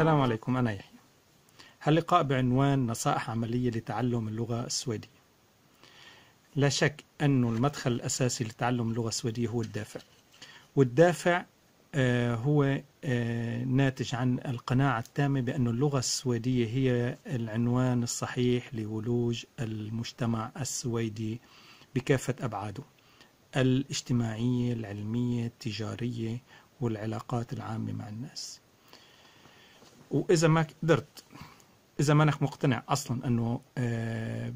السلام عليكم أنا يحيى هاللقاء بعنوان نصائح عملية لتعلم اللغة السويدية لا شك أن المدخل الأساسي لتعلم اللغة السويدية هو الدافع والدافع آه، هو آه، ناتج عن القناعة التامة بأن اللغة السويدية هي العنوان الصحيح لولوج المجتمع السويدي بكافة أبعاده الاجتماعية العلمية التجارية والعلاقات العامة مع الناس واذا ما قدرت اذا ما انك مقتنع اصلا انه آه،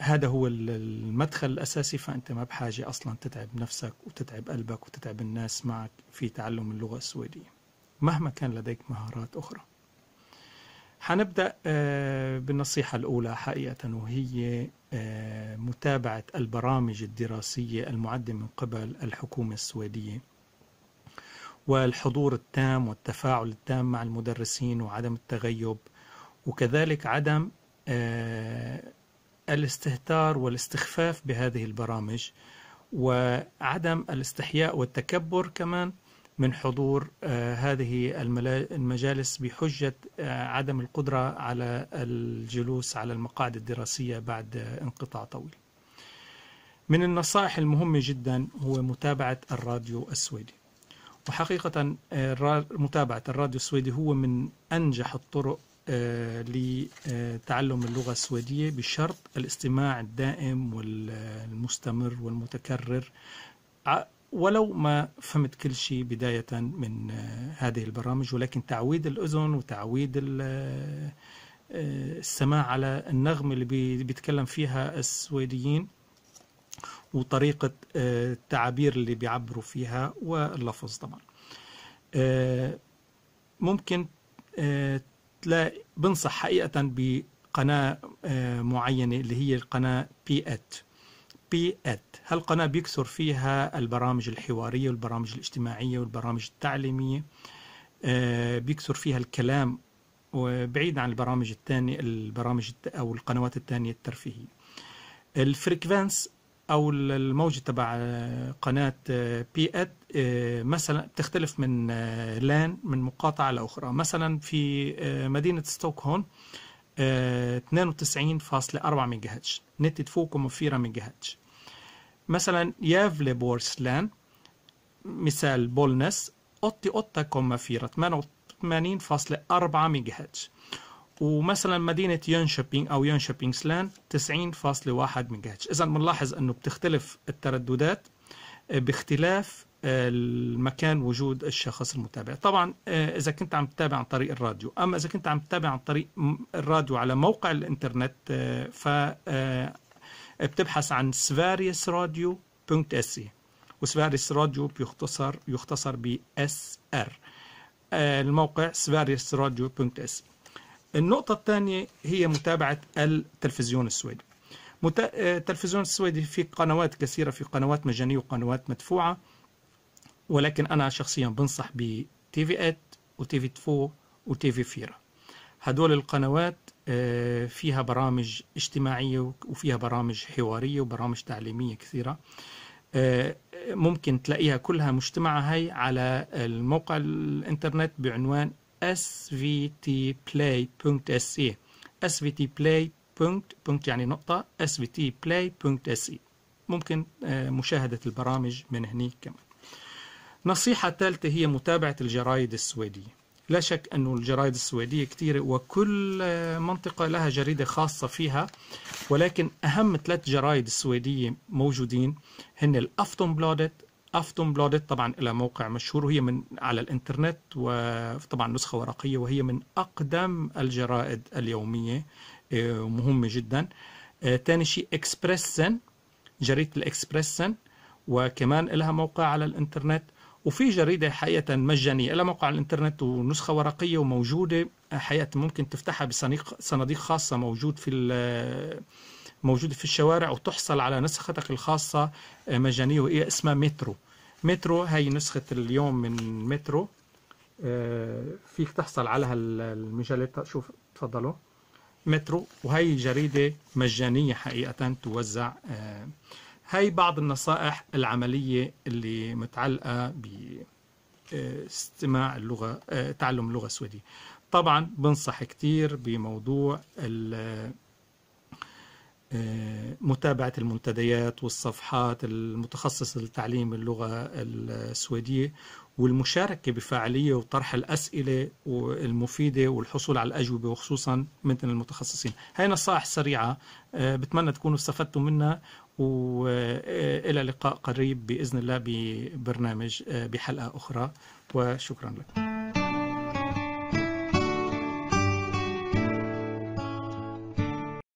هذا هو المدخل الاساسي فانت ما بحاجه اصلا تتعب نفسك وتتعب قلبك وتتعب الناس معك في تعلم اللغه السويديه مهما كان لديك مهارات اخرى حنبدا آه، بالنصيحه الاولى حقيقه وهي آه، متابعه البرامج الدراسيه المعده من قبل الحكومه السويديه والحضور التام والتفاعل التام مع المدرسين وعدم التغيب وكذلك عدم آه، الاستهتار والاستخفاف بهذه البرامج وعدم الاستحياء والتكبر كمان من حضور آه، هذه المجالس بحجة آه، عدم القدرة على الجلوس على المقاعد الدراسية بعد انقطاع طويل من النصائح المهمة جدا هو متابعة الراديو السويدي وحقيقة آه، متابعة الراديو السويدي هو من أنجح الطرق آه، لتعلم اللغة السويدية بشرط الاستماع الدائم والمستمر والمتكرر ولو ما فهمت كل شيء بداية من آه، هذه البرامج ولكن تعويد الأذن وتعويد السماع على النغمة اللي بيتكلم فيها السويديين وطريقة آه، التعابير اللي بيعبروا فيها واللفظ طبعا آه، ممكن آه، تلاقي بنصح حقيقة بقناة معينة اللي هي القناة بي ات بي ات هالقناة بيكثر فيها البرامج الحوارية والبرامج الاجتماعية والبرامج التعليمية بيكثر فيها الكلام وبعيد عن البرامج الثانية البرامج أو القنوات الثانية الترفيهية الفريكفانس او الموجة تبع آه، قناة آه، بي ات آه، مثلا بتختلف من لان من مقاطعة لاخرى مثلا في مدينة ستوكهولم 92.4 ميجا هاتش نت تفوق ومفيرة ميجا هاتش مثلا يافلي بورسلان مثال بولنس 88,4 ميجا هاتش ومثلا مدينة يونشبينغ أو يونشبينغ سلان 90.1 ميجا هرتز إذا بنلاحظ أنه بتختلف الترددات آه، باختلاف آه، المكان وجود الشخص المتابع طبعا آه، إذا كنت عم تتابع عن طريق الراديو أما إذا كنت عم تتابع عن طريق الراديو على موقع الإنترنت ف بتبحث عن سفاريس راديو بونت اس اي وسفاريس راديو بيختصر يختصر ب اس ار الموقع سفاريس راديو بونت اس اي النقطة الثانية هي متابعة التلفزيون السويدي مت... آه، التلفزيون السويدي في قنوات كثيرة في قنوات مجانية وقنوات مدفوعة ولكن أنا شخصيا بنصح ب تي في 8 وتي في تفو وتي في 4 هدول القنوات آه، فيها برامج اجتماعية وفيها برامج حوارية وبرامج تعليمية كثيرة آه، ممكن تلاقيها كلها مجتمعة هي على الموقع الانترنت بعنوان svtplay.se svtplay يعني نقطة svtplay.se ممكن آه، مشاهدة البرامج من هنيك كمان نصيحة ثالثة هي متابعة الجرايد السويدية لا شك أن الجرائد السويدية كثيرة وكل آه، منطقة لها جريدة خاصة فيها ولكن أهم ثلاث جرايد السويدية موجودين هن الأفتون بلودت افتون بلودت طبعا الى موقع مشهور وهي من على الإنترنت وطبعا نسخة ورقية وهي من أقدم الجرائد اليومية ومهمة آه، جدا ثاني آه، شيء إكسبرسن جريدة الإكسبرسن وكمان لها موقع على الإنترنت وفي جريدة حقيقة مجانية لها موقع على الإنترنت ونسخة ورقية وموجودة حقيقة ممكن تفتحها بصناديق خاصة موجود في موجودة في الشوارع وتحصل على نسختك الخاصة آه، مجانية وهي اسمها مترو مترو هي نسخة اليوم من مترو آه، فيك تحصل على هالمجلات شوف تفضلوا مترو وهي جريدة مجانية حقيقة توزع هي آه، بعض النصائح العملية اللي متعلقة باستماع اللغة تعلم اللغة السويدية طبعا بنصح كتير بموضوع متابعة المنتديات والصفحات المتخصص لتعليم اللغة السويدية والمشاركة بفاعلية وطرح الأسئلة المفيدة والحصول على الأجوبة وخصوصا من المتخصصين هاي نصائح سريعة آه، بتمنى تكونوا استفدتوا منها وإلى لقاء قريب بإذن الله ببرنامج آه، بحلقة أخرى وشكرا لكم